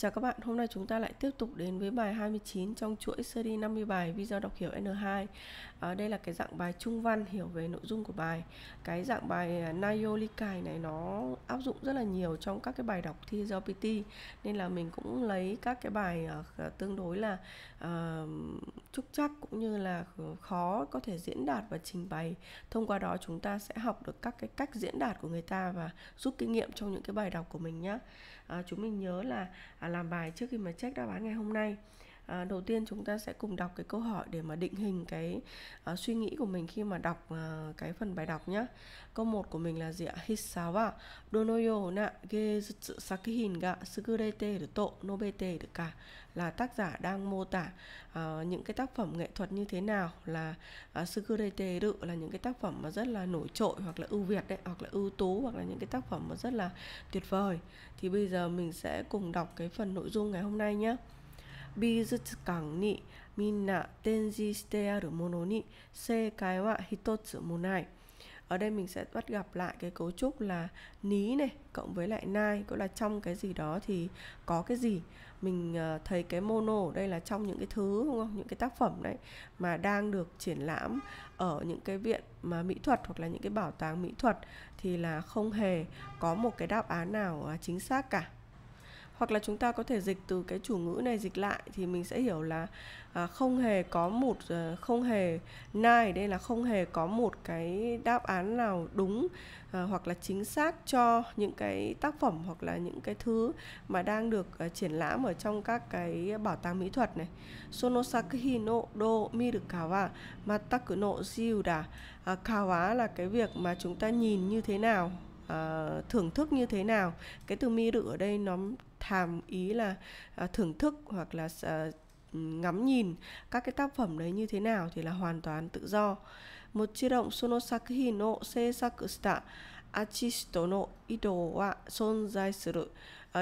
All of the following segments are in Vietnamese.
Chào các bạn, hôm nay chúng ta lại tiếp tục đến với bài 29 trong chuỗi series 50 bài video đọc hiểu N2. À, đây là cái dạng bài trung văn hiểu về nội dung của bài. Cái dạng bài à, Nayolikai này nó áp dụng rất là nhiều trong các cái bài đọc thi do nên là mình cũng lấy các cái bài uh, tương đối là uh, trúc chắc cũng như là khó có thể diễn đạt và trình bày. Thông qua đó chúng ta sẽ học được các cái cách diễn đạt của người ta và rút kinh nghiệm trong những cái bài đọc của mình nhé. Ờ, chúng mình nhớ là à, làm bài trước khi mà check đáp án ngày hôm nay à, đầu tiên chúng ta sẽ cùng đọc cái câu hỏi để mà định hình cái à, suy nghĩ của mình khi mà đọc à, cái phần bài đọc nhé. câu 1 của mình là gì ạ hissa wa donoyo na geizutsu sakihin ga sukurete to nobete ka là tác giả đang mô tả uh, những cái tác phẩm nghệ thuật như thế nào là uh, sukurete là những cái tác phẩm mà rất là nổi trội hoặc là ưu việt đấy hoặc là ưu tú hoặc là những cái tác phẩm mà rất là tuyệt vời thì bây giờ mình sẽ cùng đọc cái phần nội dung ngày hôm nay nhé 美術館にみんな展示してあるものに世界は一つもない。Ở đây mình sẽ bắt gặp lại cái cấu trúc là ní này cộng với lại nai Cũng là trong cái gì đó thì có cái gì Mình ờ, thấy cái mono ở đây là trong những cái thứ đúng không? Những cái tác phẩm đấy mà đang được triển lãm ở những cái viện mà mỹ thuật hoặc là những cái bảo tàng mỹ thuật Thì là không hề có một cái đáp án nào ờ, chính xác cả hoặc là chúng ta có thể dịch từ cái chủ ngữ này dịch lại thì mình sẽ hiểu là à, không hề có một ờ, không hề nai đây là không hề có một cái đáp án nào đúng à, hoặc là chính xác cho những cái tác phẩm hoặc là những cái thứ mà đang được à, triển lãm ở trong các cái bảo tàng mỹ thuật này sonosaki no do mirukawa mataku no jiu à, kawa là cái việc mà chúng ta nhìn như thế nào uh, thưởng thức như thế nào cái từ mi rự ở đây nó hàm ý là uh, thưởng thức hoặc là uh, ngắm nhìn các cái tác phẩm đấy như thế nào thì là hoàn toàn tự do một chi động suno sakuhi no se sakusta ido wa son suru.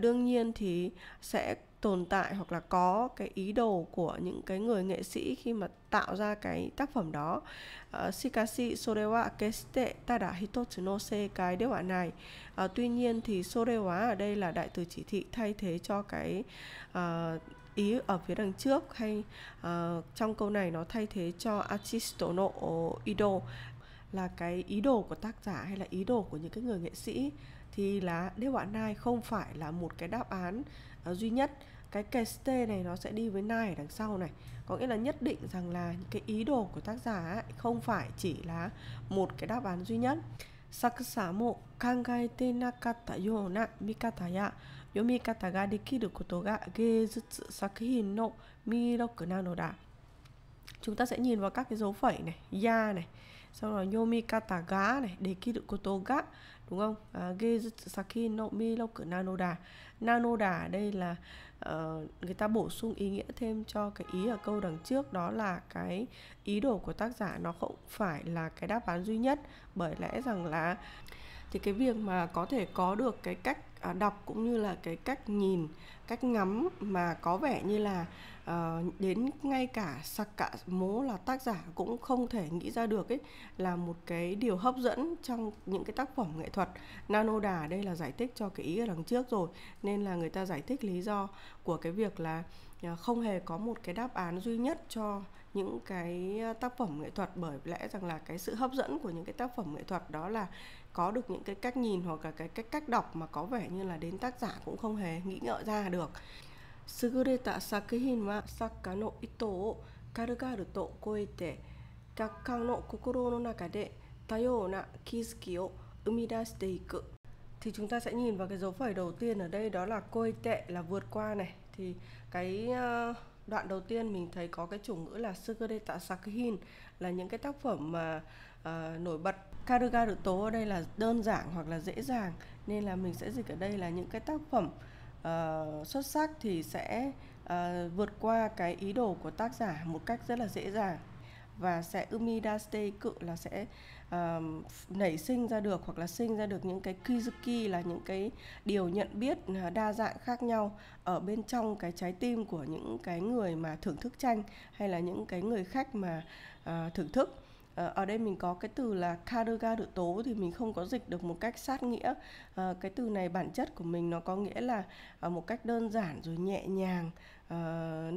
đương nhiên thì sẽ tồn tại hoặc là có cái ý đồ của những cái người nghệ sĩ khi mà tạo ra cái tác phẩm đó. À, Shikashi sore wa keshite tada hitotsu no sekai de wa nai. À, tuy nhiên thì sore wa ở đây là đại từ chỉ thị thay thế cho cái uh, ý ở phía đằng trước hay uh, trong câu này nó thay thế cho artistono ido là cái ý đồ của tác giả hay là ý đồ của những cái người nghệ sĩ thì là đế họa nai không phải là một cái đáp án à, duy nhất cái keste này nó sẽ đi với nai ở đằng sau này có nghĩa là nhất định rằng là cái ý đồ của tác giả ấy, không phải chỉ là một cái đáp án duy nhất chúng ta sẽ nhìn vào các cái dấu phẩy này, ya này, sau đó yomi kata ga này dekiru koto ga đúng không à, gesaki no mi no cử nanoda nanoda đây là uh, người ta bổ sung ý nghĩa thêm cho cái ý ở câu đằng trước đó là cái ý đồ của tác giả nó không phải là cái đáp án duy nhất bởi lẽ rằng là thì cái việc mà có thể có được cái cách À, đọc cũng như là cái cách nhìn cách ngắm mà có vẻ như là à, đến ngay cả sặc cả mố là tác giả cũng không thể nghĩ ra được ấy là một cái điều hấp dẫn trong những cái tác phẩm nghệ thuật nano đà đây là giải thích cho cái ý ở đằng trước rồi nên là người ta giải thích lý do của cái việc là ờ, không hề có một cái đáp án duy nhất cho những cái ờ, tác phẩm nghệ thuật bởi lẽ rằng là cái sự hấp dẫn của những cái tác phẩm nghệ thuật đó là có được những cái cách nhìn hoặc là cái cách cách đọc mà có vẻ như là đến tác giả cũng không hề nghĩ ngợi ra được. Sugureta sakuhin wa sakka no ito o karugaru to koete gakkan no kokoro no naka de tayou na kizuki o umidashite iku. Thì chúng ta sẽ nhìn vào cái dấu phẩy đầu tiên ở đây đó là côi tệ là vượt qua này. Thì cái ờ, đoạn đầu tiên mình thấy có cái chủ ngữ là Sugureta Sakuhin là những cái tác phẩm mà uh, nổi bật Karuga được tố ở đây là đơn giản hoặc là dễ dàng nên là mình sẽ dịch ở đây là những cái tác phẩm uh, xuất sắc thì sẽ uh, vượt qua cái ý đồ của tác giả một cách rất là dễ dàng và sẽ umidaste cự là sẽ uh, nảy sinh ra được hoặc là sinh ra được những cái kizuki là những cái điều nhận biết đa dạng khác nhau ở bên trong cái trái tim của những cái người mà thưởng thức tranh hay là những cái người khách mà uh, thưởng thức ờ, ở đây mình có cái từ là kaduga được tố thì mình không có dịch được một cách sát nghĩa ờ, cái từ này bản chất của mình nó có nghĩa là một cách đơn giản rồi nhẹ nhàng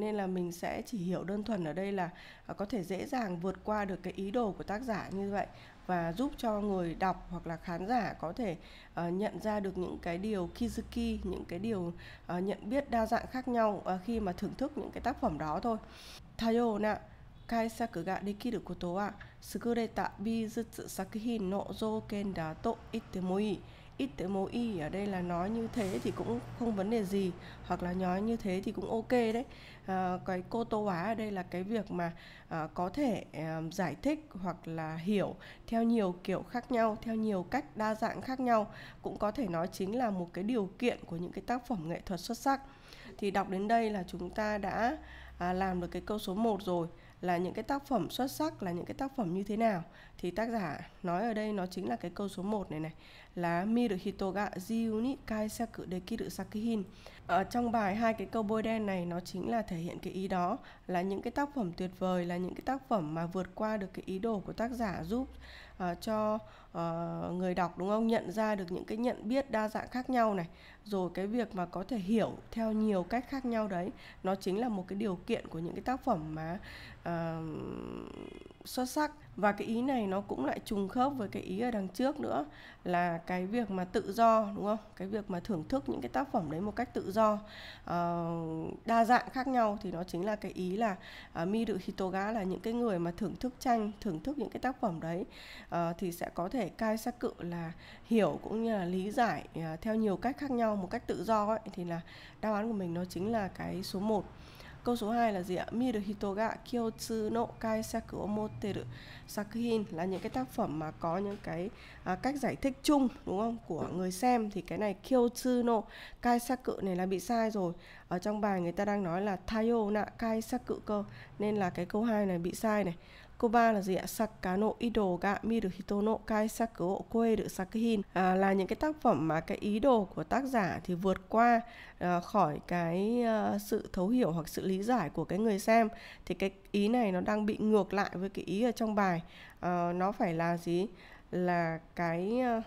nên là mình sẽ chỉ hiểu đơn thuần ở đây là có thể dễ dàng vượt qua được cái ý đồ của tác giả như vậy và giúp cho người đọc hoặc là khán giả có thể uh, nhận ra được những cái điều kizuki những cái điều uh, nhận biết đa dạng khác nhau uh, khi mà thưởng thức những cái tác phẩm đó thôi. Tayo nè 改作ができることは優れた美術作品の条件だと言ってもいい ít tới mối y ở đây là nói như thế thì cũng không vấn đề gì hoặc là nói như thế thì cũng ok đấy à, cái cô tô hóa ở đây là cái việc mà à, có thể à, giải thích hoặc là hiểu theo nhiều kiểu khác nhau theo nhiều cách đa dạng khác nhau cũng có thể nói chính là một cái điều kiện của những cái tác phẩm nghệ thuật xuất sắc thì đọc đến đây là chúng ta đã à, làm được cái câu số 1 rồi là những cái tác phẩm xuất sắc là những cái tác phẩm như thế nào thì tác giả nói ở đây nó chính là cái câu số 1 này này là mi được hitoga jiu kai saku de kiru sakihin ở trong bài hai cái câu bôi đen này nó chính là thể hiện cái ý đó là những cái tác phẩm tuyệt vời là những cái tác phẩm mà vượt qua được cái ý đồ của tác giả giúp uh, cho uh, người đọc đúng không nhận ra được những cái nhận biết đa dạng khác nhau này rồi cái việc mà có thể hiểu theo nhiều cách khác nhau đấy nó chính là một cái điều kiện của những cái tác phẩm mà uh, xuất sắc và cái ý này nó cũng lại trùng khớp với cái ý ở đằng trước nữa là cái việc mà tự do đúng không cái việc mà thưởng thức những cái tác phẩm đấy một cách tự do uh, đa dạng khác nhau thì nó chính là cái ý là uh, miru hitoga là những cái người mà thưởng thức tranh thưởng thức những cái tác phẩm đấy uh, thì sẽ có thể cai sắc cự là hiểu cũng như là lý giải uh, theo nhiều cách khác nhau một cách tự do ấy thì là đáp án của mình nó chính là cái số 1 Câu số 2 là gì ạ? Miru hitoga kyotsu no kaisaku o Sakuhin là những cái tác phẩm mà có những cái à, cách giải thích chung đúng không của người xem thì cái này no kai kaisaku này là bị sai rồi ở trong bài người ta đang nói là tayo na kaisaku cơ nên là cái câu hai này bị sai này Câu 3 là gì ạ? Sakano Ido ga miru hito no kaisaku o koeru sakuhin à, là những cái tác phẩm mà cái ý đồ của tác giả thì vượt qua à, khỏi cái à, sự thấu hiểu hoặc sự lý giải của cái người xem thì cái ý này nó đang bị ngược lại với cái ý ở trong bài à, nó phải là gì? là cái ờ,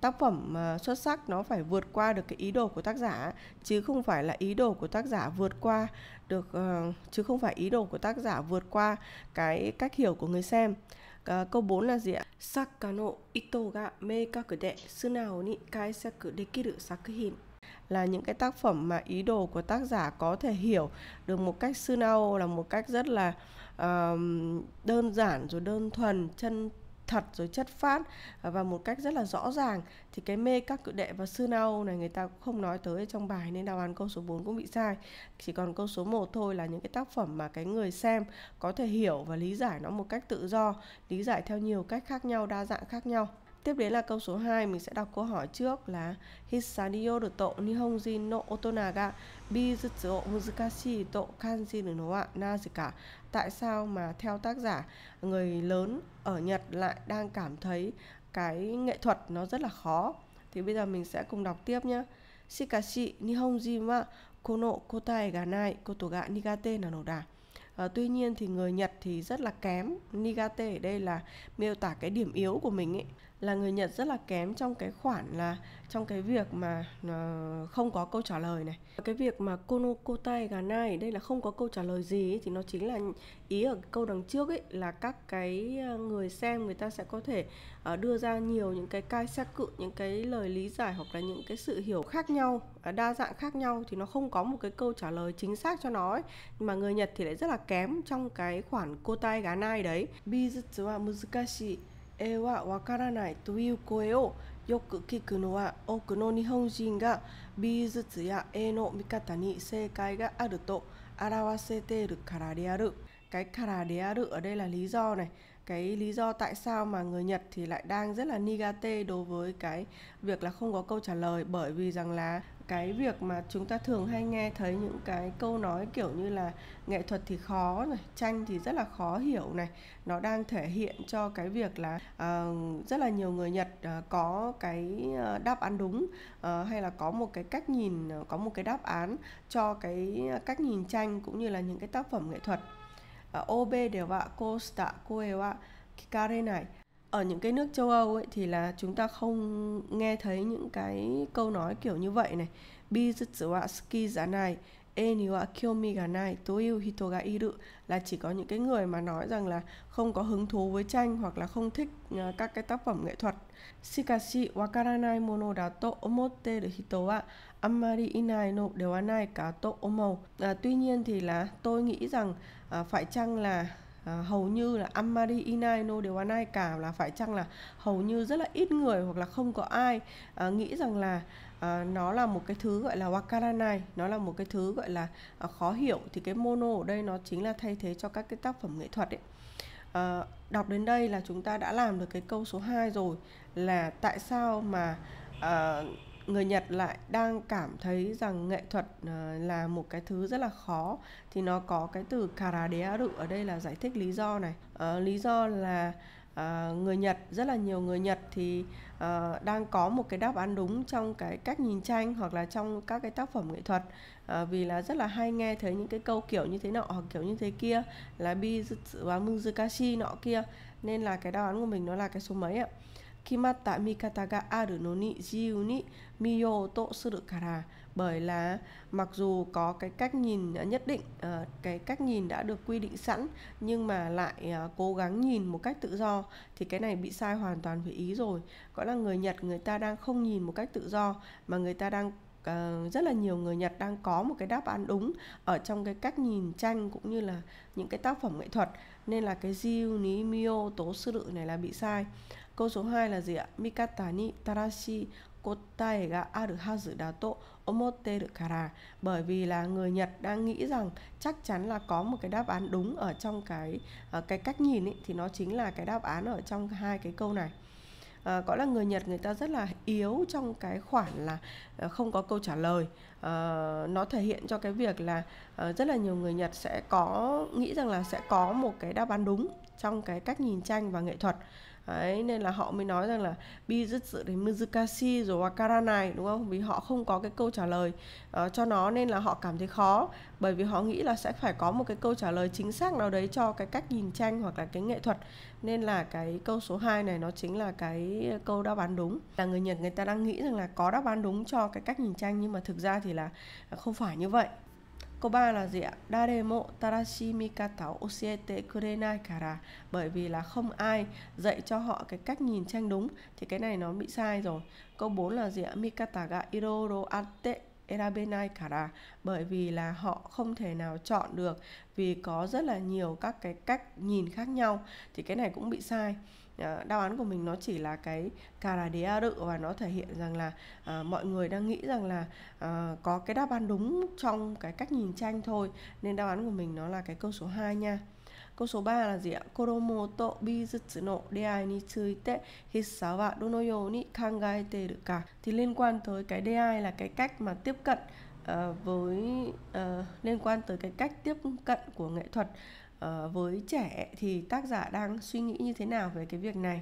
tác phẩm ờ, xuất sắc nó phải vượt qua được cái ý đồ của tác giả chứ không phải là ý đồ của tác giả vượt qua được ờ, chứ không phải ý đồ của tác giả vượt qua cái cách hiểu của người xem câu 4 là gì ạ? Sakka no ito ga meikaku de sunao ni kaisaku dekiru sakuhin là những cái tác phẩm mà ý đồ của tác giả có thể hiểu được một cách sư nào là một cách rất là uh, đơn giản rồi đơn thuần chân thật rồi chất phát à, và một cách rất là rõ ràng thì cái mê các cự đệ và sư nao này người ta cũng không nói tới trong bài nên đáp án câu số 4 cũng bị sai chỉ còn câu số 1 thôi là những cái tác phẩm mà cái người xem có thể hiểu và lý giải nó một cách tự do lý giải theo nhiều cách khác nhau đa dạng khác nhau Tiếp đến là câu số 2 mình sẽ đọc câu hỏi trước là Hisadio được tổ ni hongjin no otonaga bizutsu o muzukashi to kanji được nó ạ na gì cả. Tại sao mà theo tác giả người lớn ở Nhật lại đang cảm thấy cái nghệ thuật nó rất là khó. Thì bây giờ mình sẽ cùng đọc tiếp nhé. Shikashi nihonjin wa kono kotae ga nai koto ga nigate nanoda. À, ờ, tuy nhiên thì người Nhật thì rất là kém Nigate ở đây là miêu tả cái điểm yếu của mình ấy là người Nhật rất là kém trong cái khoản là trong cái việc mà ờ, không có câu trả lời này. Cái việc mà kono kotai ga nai đây là không có câu trả lời gì ấy, thì nó chính là ý ở câu đằng trước ấy là các cái ờ, người xem người ta sẽ có thể ờ, đưa ra nhiều những cái cai xác cự những cái lời lý giải hoặc là những cái sự hiểu khác nhau à, đa dạng khác nhau thì nó không có một cái câu trả lời chính xác cho nó ấy. Nhưng mà người Nhật thì lại rất là kém trong cái khoản kotai ga nai đấy. Bizutsu wa muzukashi 絵はわからないという声をよく聞くのは多くの日本人が美術や絵の見方に正解があると表せているからである。Cái からである ở đây là lý do này. Cái lý do tại sao mà người Nhật thì lại đang rất là nigate đối với cái việc là không có câu trả lời bởi vì rằng là cái việc mà chúng ta thường hay nghe thấy những cái câu nói kiểu như là nghệ thuật thì khó này tranh thì rất là khó hiểu này nó đang thể hiện cho cái việc là uh, rất là nhiều người nhật uh, có cái ờ, đáp án đúng uh, hay là có một cái cách nhìn có một cái đáp án cho cái cách nhìn tranh cũng như là những cái tác phẩm nghệ thuật uh, obe đều ạ cô sta cô kikare này ở những cái nước châu Âu ấy thì là chúng ta không nghe thấy những cái câu nói kiểu như vậy này. Bizutsu wa suki zanai, e kyomi ga nai, toyu hito ga iru là chỉ có những cái người mà nói rằng là không có hứng thú với tranh hoặc là không thích ờ, các cái tác phẩm nghệ thuật. Shikashi wakaranai mono da to omotte hito wa Amari inai no dewa nai ka to omou. Ờ, tuy nhiên thì là tôi nghĩ rằng ờ, phải chăng là à, hầu như là Amari Inaino đều ăn ai cả là phải chăng là hầu như rất là ít người hoặc là không có ai à, nghĩ rằng là à, nó là một cái thứ gọi là wakaranai nó là một cái thứ gọi là à, khó hiểu thì cái mono ở đây nó chính là thay thế cho các cái tác phẩm nghệ thuật ấy à, đọc đến đây là chúng ta đã làm được cái câu số 2 rồi là tại sao mà à, người Nhật lại đang cảm thấy rằng nghệ thuật ờ, là một cái thứ rất là khó thì nó có cái từ karadearu ở đây là giải thích lý do này à, lý do là à, người Nhật rất là nhiều người Nhật thì à, đang có một cái đáp án đúng trong cái cách nhìn tranh hoặc là trong các cái tác phẩm nghệ thuật à, vì là rất là hay nghe thấy những cái câu kiểu như thế nọ hoặc kiểu như thế kia là bi và muzukashi nọ kia nên là cái đáp án của mình nó là cái số mấy ạ khi mắt tại Kara bởi là mặc dù có cái cách nhìn nhất định, ờ, cái cách nhìn đã được quy định sẵn nhưng mà lại ờ, cố gắng nhìn một cách tự do thì cái này bị sai hoàn toàn về ý rồi. Gọi là người Nhật người ta đang không nhìn một cách tự do mà người ta đang Uh, rất là nhiều người Nhật đang có một cái đáp án đúng ở trong cái cách nhìn tranh cũng như là những cái tác phẩm nghệ thuật nên là cái Jiu Ni Mio tố sư này là bị sai Câu số 2 là gì ạ? Mikata ni tarashi kotae ga aru hazu da to omoteru kara. Bởi vì là người Nhật đang nghĩ rằng chắc chắn là có một cái đáp án đúng ở trong cái ờ, cái cách nhìn ấy, thì nó chính là cái đáp án ở trong hai cái câu này à, ờ, gọi là người Nhật người ta rất là yếu trong cái khoản là ờ, không có câu trả lời à, nó thể hiện cho cái việc là à, rất là nhiều người Nhật sẽ có nghĩ rằng là sẽ có một cái đáp án đúng trong cái cách nhìn tranh và nghệ thuật Đấy, nên là họ mới nói rằng là bi rất sự thì Mizukashi rồi Wakara này đúng không? Vì họ không có cái câu trả lời uh, cho nó nên là họ cảm thấy khó bởi vì họ nghĩ là sẽ phải có một cái câu trả lời chính xác nào đấy cho cái cách nhìn tranh hoặc là cái nghệ thuật nên là cái câu số 2 này nó chính là cái câu đáp án đúng là người Nhật người ta đang nghĩ rằng là có đáp án đúng cho cái cách nhìn tranh nhưng mà thực ra thì là không phải như vậy Câu 3 là gì ạ? Daremo tarashimi kata o oshiete kurenai kara bởi vì là không ai dạy cho họ cái cách nhìn tranh đúng thì cái này nó bị sai rồi. Câu 4 là gì ạ? Mikata ga iroro ate erabenai kara bởi vì là họ không thể nào chọn được vì có rất là nhiều các cái cách nhìn khác nhau thì cái này cũng bị sai. Ờ, đáp án của mình nó chỉ là cái cara de đự và nó thể hiện rằng là à, mọi người đang nghĩ rằng là à, có cái đáp án đúng trong cái cách nhìn tranh thôi nên đáp án của mình nó là cái câu số 2 nha Câu số 3 là gì ạ? Koromo to bizutsu no DI ni tsuite hissa wa dono you ni kangaete iru ka? Thì liên quan tới cái DI là cái cách mà tiếp cận uh, với uh, liên quan tới cái cách tiếp cận của nghệ thuật Ờ, với trẻ thì tác giả đang suy nghĩ như thế nào về cái việc này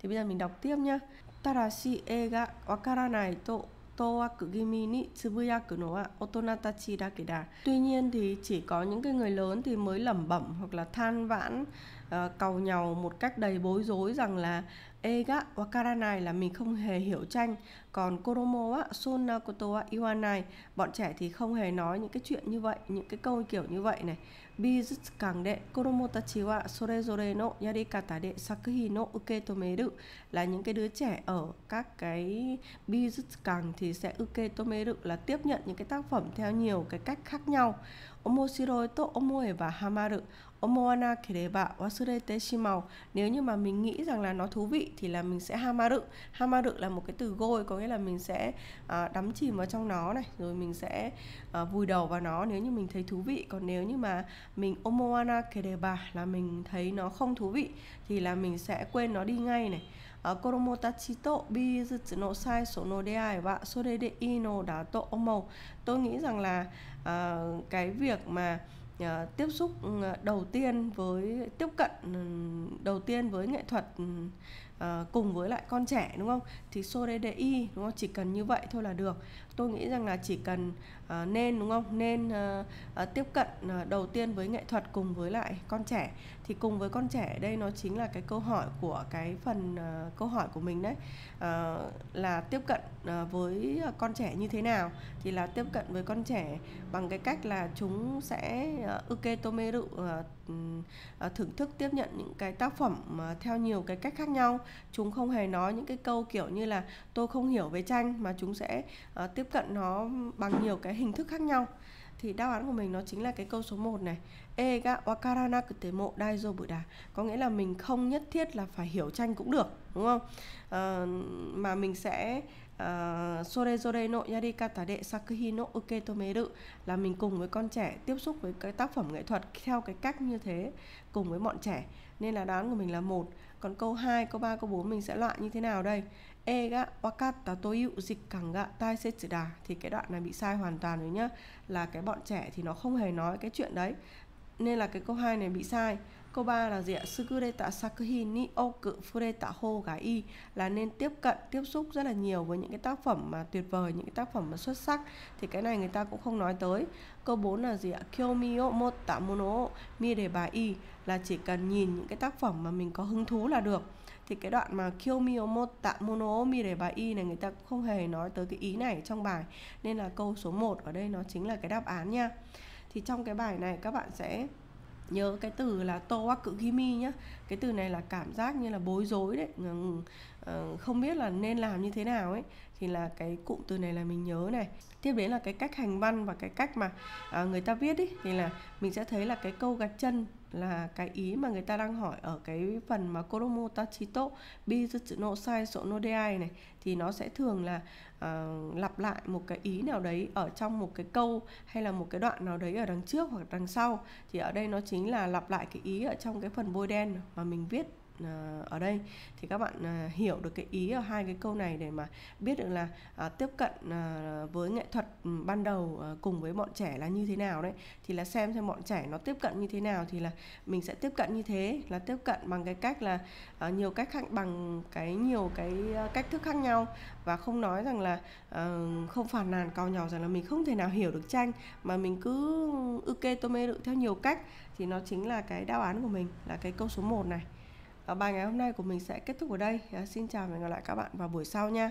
thì bây giờ mình đọc tiếp nhá Tarashi e ga wakaranai to Toakugimi ni tsubuyaku no wa otonatachi da Tuy nhiên thì chỉ có những cái người lớn thì mới lẩm bẩm hoặc là than vãn Ờ, cầu nhau một cách đầy bối rối rằng là Ega Wakara này là mình không hề hiểu tranh Còn Koromo á, Sunakoto á, Iwanai Bọn trẻ thì không hề nói những cái chuyện như vậy Những cái câu kiểu như vậy này Bizutsu càng đệ Koromo tachi wa sorezore no yarikata de sakuhi no uketomeru Là những cái đứa trẻ ở các cái Bizutsu càng thì sẽ uketomeru Là tiếp nhận những cái tác phẩm theo nhiều cái cách khác nhau Omoshiroi to omoe và hamaru omoana kereba wasurete shimau nếu như mà mình nghĩ rằng là nó thú vị thì là mình sẽ hamaru hamaru là một cái từ gôi có nghĩa là mình sẽ uh, đắm chìm vào trong nó này rồi mình sẽ uh, vùi đầu vào nó nếu như mình thấy thú vị còn nếu như mà mình omoana kereba là mình thấy nó không thú vị thì là mình sẽ quên nó đi ngay này à, sai Tôi nghĩ rằng là uh, cái việc mà Ờ, tiếp xúc ừ, đầu tiên với tiếp cận ừ, đầu tiên với nghệ thuật ừ, ờ, cùng với lại con trẻ đúng không thì SODDI đúng không? Chỉ cần như vậy thôi là được. Tôi nghĩ rằng là chỉ cần uh, nên đúng không? Nên uh, uh, tiếp cận uh, đầu tiên với nghệ thuật cùng với lại con trẻ thì cùng với con trẻ đây nó chính là cái câu hỏi của cái phần uh, câu hỏi của mình đấy. Uh, là tiếp cận uh, với con trẻ như thế nào? Thì là tiếp cận với con trẻ bằng cái cách là chúng sẽ uh, uketomeru uh, uh, thưởng thức tiếp nhận những cái tác phẩm uh, theo nhiều cái cách khác nhau. Chúng không hề nói những cái câu kiểu như như là tôi không hiểu về tranh mà chúng sẽ uh, tiếp cận nó bằng nhiều cái hình thức khác nhau thì đáp án của mình nó chính là cái câu số 1 này e ga wakarana kutemo daizo buda có nghĩa là mình không nhất thiết là phải hiểu tranh cũng được đúng không à, mà mình sẽ ờ, sorezore no yarikata de sakuhi no uketomeru là mình cùng với con trẻ tiếp xúc với cái tác phẩm nghệ thuật theo cái cách như thế cùng với bọn trẻ nên là đoán của mình là một còn câu 2, câu 3, câu 4 mình sẽ loại như thế nào đây e ga wakata to yu dịch cẳng ga tai se đà thì cái đoạn này bị sai hoàn toàn rồi nhá là cái bọn trẻ thì nó không hề nói cái chuyện đấy nên là cái câu 2 này bị sai câu 3 là gì ạ sugureta sakuhi ni oku fureta ho ga i là nên tiếp cận tiếp xúc rất là nhiều với những cái tác phẩm mà tuyệt vời những cái tác phẩm mà xuất sắc thì cái này người ta cũng không nói tới câu 4 là gì ạ kyomio mota mono mire i là chỉ cần nhìn những cái tác phẩm mà mình có hứng thú là được thì cái đoạn mà Kyomiyomota mono mi mirebai này người ta cũng không hề nói tới cái ý này trong bài nên là câu số 1 ở đây nó chính là cái đáp án nha thì trong cái bài này các bạn sẽ nhớ cái từ là towakukimi nhá cái từ này là cảm giác như là bối rối đấy ờ, không biết là nên làm như thế nào ấy thì là cái cụm từ này là mình nhớ này tiếp đến là cái cách hành văn và cái cách mà à, người ta viết ý thì là mình sẽ thấy là cái câu gạch chân là cái ý mà người ta đang hỏi ở cái phần mà koromo tachito bizutsu no sai so no deai này thì nó sẽ thường là uh, lặp lại một cái ý nào đấy ở trong một cái câu hay là một cái đoạn nào đấy ở đằng trước hoặc đằng sau thì ở đây nó chính là lặp lại cái ý ở trong cái phần bôi đen mà mình viết Ờ, ở đây thì các bạn ờ, hiểu được cái ý ở hai cái câu này để mà biết được là ờ, tiếp cận với nghệ thuật ừ, ban đầu cùng với bọn trẻ là như thế nào đấy thì là xem xem bọn trẻ nó tiếp cận như thế nào thì là mình sẽ tiếp cận như thế là tiếp cận bằng cái cách là nhiều cách khác bằng cái nhiều cái cách thức khác nhau và không nói rằng là không phản nàn cao nhỏ rằng là mình không thể nào hiểu được tranh mà mình cứ ok tôi mê được theo nhiều cách thì nó chính là cái đáp án của mình là cái câu số 1 này bài ngày hôm nay của mình sẽ kết thúc ở đây. Dạ, xin chào và hẹn gặp lại các bạn vào buổi sau nha.